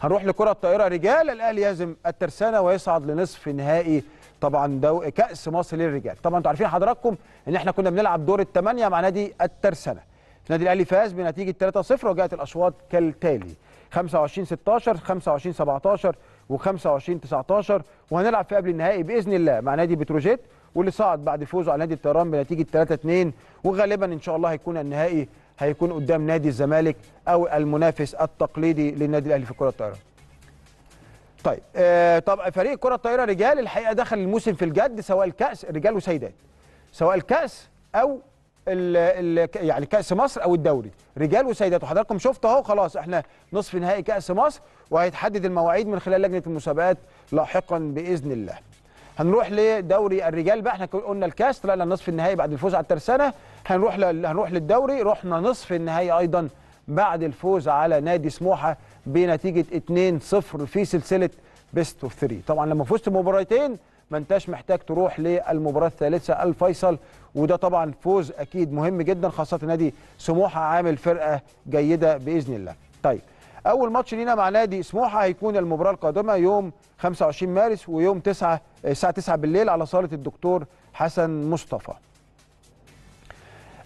هنروح لكره الطائره رجال الاهلي يهزم الترسانه ويصعد لنصف نهائي طبعا دو كاس مصر للرجال طبعا انتوا عارفين حضراتكم ان احنا كنا بنلعب دور الثمانيه مع نادي الترسانه النادي الاهلي فاز بنتيجه 3-0 وجاءت الاشواط كالتالي 25 16 25 17 و25 19 وهنلعب في قبل النهائي باذن الله مع نادي بتروجيت واللي صعد بعد فوزه على نادي الطيران بنتيجه 3 2 وغالبا ان شاء الله هيكون النهائي هيكون قدام نادي الزمالك او المنافس التقليدي للنادي الاهلي في كره الطائره طيب آه طب فريق كره الطائره رجال الحقيقه دخل الموسم في الجد سواء الكاس رجال وسيدات سواء الكاس او الـ الـ يعني كاس مصر او الدوري رجال وسيدات وحضراتكم شفتوا اهو خلاص احنا نصف نهائي كاس مصر وهيتحدد المواعيد من خلال لجنه المسابقات لاحقا باذن الله هنروح لدوري الرجال بقى احنا قلنا الكاس طلعنا نصف النهائي بعد الفوز على الترسانه هنروح ل... هنروح للدوري رحنا نصف النهائي ايضا بعد الفوز على نادي سموحه بنتيجه 2-0 في سلسله بيست اوف 3 طبعا لما فزت بمباراتين ما انتش محتاج تروح للمباراه الثالثه الفيصل وده طبعا فوز اكيد مهم جدا خاصه نادي سموحه عامل فرقه جيده باذن الله طيب اول ماتش لينا مع نادي سموحه هيكون المباراه القادمه يوم 25 مارس ويوم 9 آه، الساعه 9 بالليل على صاله الدكتور حسن مصطفى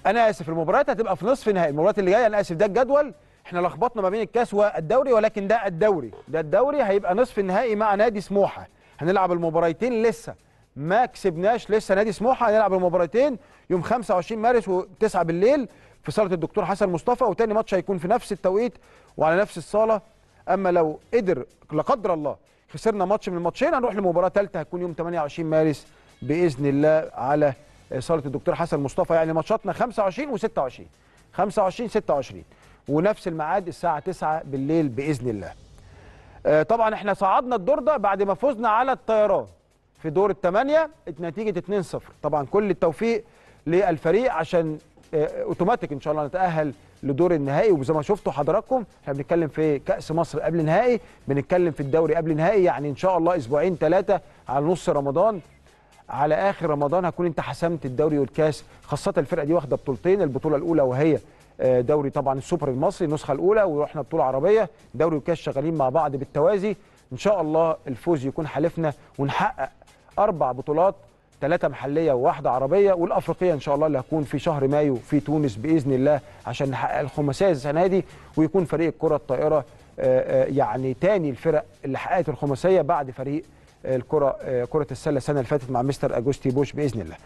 انا اسف المباريات هتبقى في نصف نهائي المباريات اللي جايه انا اسف ده الجدول احنا لخبطنا ما بين الكاس والدوري ولكن ده الدوري ده الدوري هيبقى نصف النهائي مع نادي سموحه هنلعب المباراتين لسه ما كسبناش لسه نادي سموحه هنلعب المباراتين يوم 25 مارس و9 بالليل في صاله الدكتور حسن مصطفى وتاني ماتش هيكون في نفس التوقيت وعلى نفس الصاله اما لو قدر لا قدر الله خسرنا ماتش من الماتشين هنروح لمباراه ثالثه هتكون يوم 28 مارس باذن الله على صاله الدكتور حسن مصطفى يعني ماتشاتنا 25 و26 25 26 ونفس الميعاد الساعه 9 بالليل باذن الله. آه، طبعا احنا صعدنا الدور ده بعد ما فزنا على الطيران في دور الثمانيه نتيجه 2-0 طبعا كل التوفيق للفريق عشان آه، اوتوماتيك ان شاء الله نتاهل لدور النهائي وزي ما شفتوا حضراتكم احنا بنتكلم في كاس مصر قبل نهائي بنتكلم في الدوري قبل نهائي يعني ان شاء الله اسبوعين ثلاثه على نص رمضان على اخر رمضان هكون انت حسمت الدوري والكاس خاصه الفرقه دي واخده بطولتين البطوله الاولى وهي آه، دوري طبعا السوبر المصري النسخه الاولى ورحنا بطوله عربيه دوري وكاس شغالين مع بعض بالتوازي ان شاء الله الفوز يكون حلفنا ونحقق اربع بطولات ثلاثه محليه وواحده عربيه والافريقيه ان شاء الله اللي هتكون في شهر مايو في تونس باذن الله عشان نحقق الخماسيه السنه دي ويكون فريق الكره الطائره آه، آه، يعني تاني الفرق اللي حققت الخماسيه بعد فريق الكره آه، كره السله السنه اللي فاتت مع مستر اجوستي بوش باذن الله